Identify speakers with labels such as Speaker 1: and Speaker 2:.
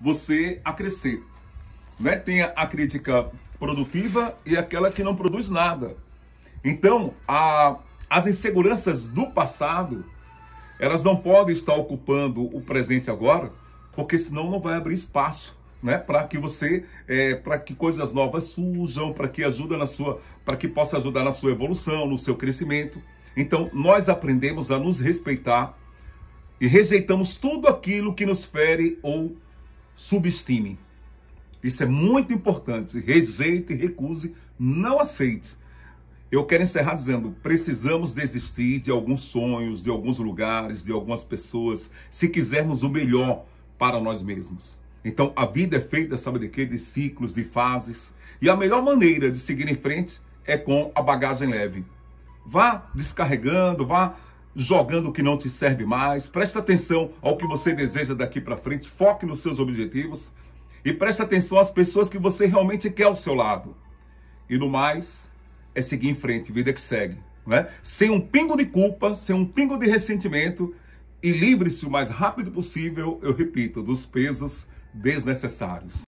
Speaker 1: você a crescer. Né? Tem a crítica produtiva e aquela que não produz nada. Então, a, as inseguranças do passado, elas não podem estar ocupando o presente agora, porque senão não vai abrir espaço né, para que você, é, para que coisas novas surjam, para que ajuda na sua, para que possa ajudar na sua evolução, no seu crescimento. Então, nós aprendemos a nos respeitar e rejeitamos tudo aquilo que nos fere ou subestime. Isso é muito importante. Rejeite, recuse, não aceite. Eu quero encerrar dizendo: precisamos desistir de alguns sonhos, de alguns lugares, de algumas pessoas, se quisermos o melhor para nós mesmos. Então, a vida é feita, sabe de quê? De ciclos, de fases. E a melhor maneira de seguir em frente é com a bagagem leve. Vá descarregando, vá jogando o que não te serve mais. Presta atenção ao que você deseja daqui para frente, foque nos seus objetivos e presta atenção às pessoas que você realmente quer ao seu lado. E no mais, é seguir em frente, vida que segue, não é? Sem um pingo de culpa, sem um pingo de ressentimento e livre-se o mais rápido possível, eu repito, dos pesos desnecessários.